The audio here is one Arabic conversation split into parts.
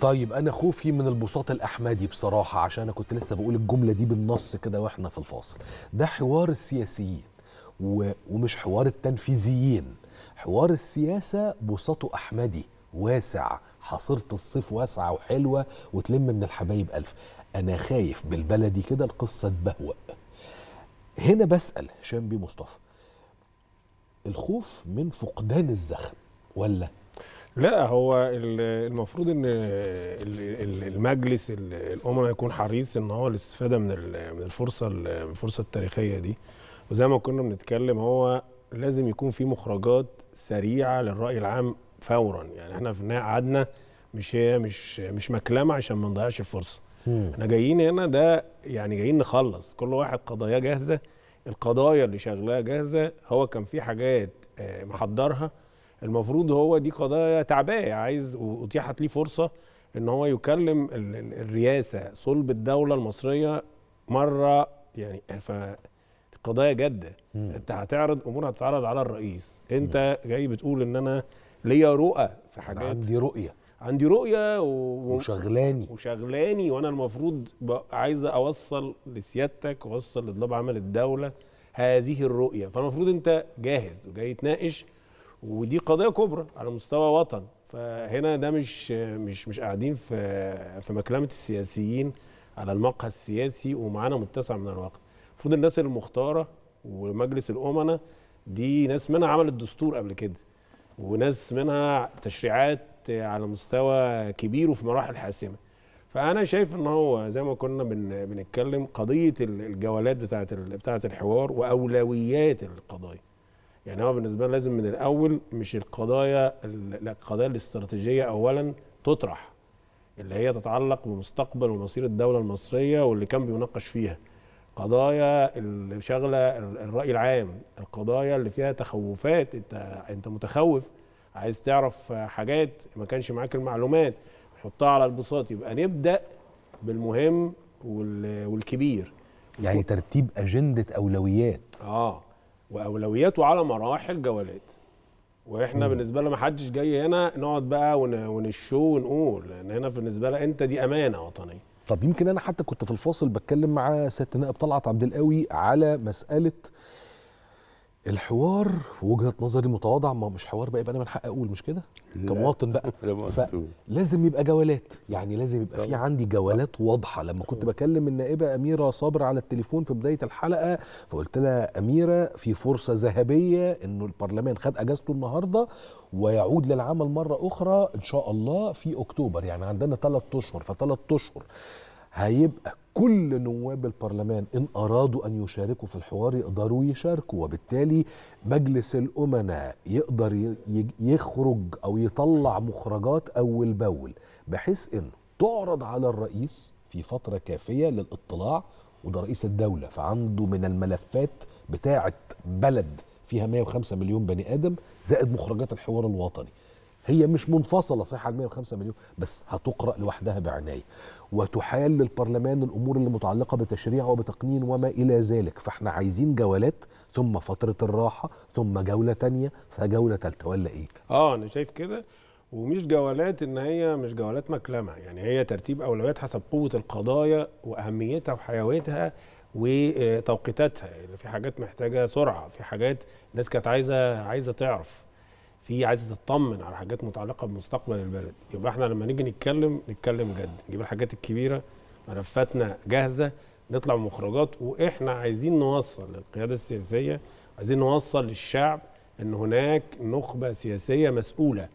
طيب انا خوفي من البساط الاحمدي بصراحه عشان انا كنت لسه بقول الجمله دي بالنص كده واحنا في الفاصل ده حوار السياسيين و... ومش حوار التنفيذيين حوار السياسه بساطه احمدي واسع حصرت الصيف واسعه وحلوه وتلم من الحبايب الف انا خايف بالبلدي كده القصه تبهوأ هنا بسال هشام بيه مصطفى الخوف من فقدان الزخم ولا لا هو المفروض ان المجلس الامم يكون حريص ان هو الاستفاده من من الفرصه الفرصه التاريخيه دي وزي ما كنا بنتكلم هو لازم يكون في مخرجات سريعه للراي العام فورا يعني احنا في النهايه قعدنا مش هي مش مش مكلمه عشان ما نضيعش الفرصه احنا جايين هنا ده يعني جايين نخلص كل واحد قضاياه جاهزه القضايا اللي شغلاها جاهزه هو كان في حاجات آه، محضرها المفروض هو دي قضايا تعبئه عايز واتيحت ليه فرصه ان هو يكلم الرئاسه صلب الدوله المصريه مره يعني ف قضايا جاده انت هتعرض امور هتتعرض على الرئيس انت جاي بتقول ان انا ليا رؤى في حاجات عندي رؤيه عندي رؤيه و... وشغلاني وشغلاني وانا المفروض ب... عايز اوصل لسيادتك اوصل لطلاب عمل الدوله هذه الرؤيه فالمفروض انت جاهز وجاي تناقش ودي قضيه كبرى على مستوى وطن فهنا ده مش مش مش قاعدين في في مكلمه السياسيين على المقهى السياسي ومعانا متسع من الوقت المفروض الناس المختاره ومجلس الامناء دي ناس منها عملت دستور قبل كده وناس منها تشريعات على مستوى كبير وفي مراحل حاسمه فانا شايف ان هو زي ما كنا بنتكلم قضيه الجولات بتاعه بتاعه الحوار واولويات القضايا يعني هو بالنسبه لنا لازم من الاول مش القضايا القضايا الاستراتيجيه اولا تطرح اللي هي تتعلق بمستقبل ومصير الدوله المصريه واللي كان بيناقش فيها قضايا اللي شغله الراي العام القضايا اللي فيها تخوفات انت انت متخوف عايز تعرف حاجات ما كانش معاك المعلومات نحطها على البساط يبقى نبدا بالمهم والكبير يعني ترتيب اجنده اولويات اه واولوياته على مراحل جولات واحنا مم. بالنسبه لنا ما حدش جاي هنا نقعد بقى ونشو ونقول لان هنا بالنسبه لنا انت دي امانه وطنيه طب يمكن انا حتى كنت في الفاصل بتكلم مع سياده النائب طلعت عبد القوي على مساله الحوار في وجهه نظري متواضع ما مش حوار بقى يبقى انا من حق اقول مش كده كمواطن بقى لازم يبقى جولات يعني لازم يبقى في عندي جولات واضحه لما كنت بكلم النائبه اميره صابر على التليفون في بدايه الحلقه فقلت لها اميره في فرصه ذهبيه انه البرلمان خد اجازته النهارده ويعود للعمل مره اخرى ان شاء الله في اكتوبر يعني عندنا ثلاث اشهر فثلاث اشهر هيبقى كل نواب البرلمان إن أرادوا أن يشاركوا في الحوار يقدروا يشاركوا وبالتالي مجلس الأمناء يقدر يخرج أو يطلع مخرجات أول بأول بحيث إن تعرض على الرئيس في فترة كافية للاطلاع وده رئيس الدولة فعنده من الملفات بتاعة بلد فيها 105 مليون بني آدم زائد مخرجات الحوار الوطني هي مش منفصله صحيح عن 105 مليون بس هتقرا لوحدها بعنايه وتحال للبرلمان الامور اللي متعلقه بتشريع وبتقنين وما الى ذلك فاحنا عايزين جولات ثم فتره الراحه ثم جوله تانية فجوله ثالثه ولا ايه اه انا شايف كده ومش جولات ان هي مش جولات مكلمه يعني هي ترتيب اولويات حسب قوه القضايا واهميتها وحيويتها وتوقيتاتها يعني في حاجات محتاجه سرعه في حاجات الناس كانت عايزه عايزه تعرف في عايزه تطمن على حاجات متعلقه بمستقبل البلد يبقى احنا لما نيجي نتكلم نتكلم جد نجيب الحاجات الكبيره ملفاتنا جاهزه نطلع بمخرجات واحنا عايزين نوصل للقياده السياسيه عايزين نوصل للشعب ان هناك نخبه سياسيه مسؤوله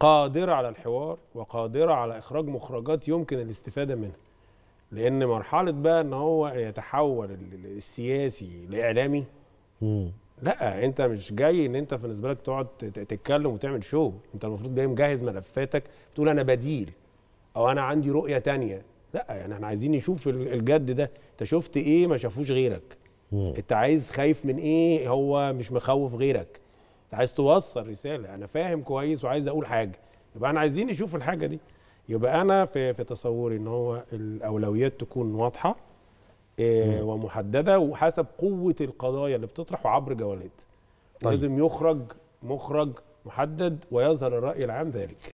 قادره على الحوار وقادره على اخراج مخرجات يمكن الاستفاده منها لان مرحله بقى ان هو يتحول السياسي لاعلامي لا انت مش جاي ان انت بالنسبه لك تقعد تتكلم وتعمل شو انت المفروض جاي مجهز ملفاتك تقول انا بديل او انا عندي رؤيه تانية لا يعني احنا عايزين نشوف الجد ده انت شفت ايه ما شافوش غيرك مم. انت عايز خايف من ايه هو مش مخوف غيرك انت عايز توصل رساله انا فاهم كويس وعايز اقول حاجه يبقى انا عايزين نشوف الحاجه دي يبقى انا في في تصوري ان هو الاولويات تكون واضحه آه، ومحدده وحسب قوه القضايا اللي بتطرحه عبر جولات طيب. لازم يخرج مخرج محدد ويظهر الراي العام ذلك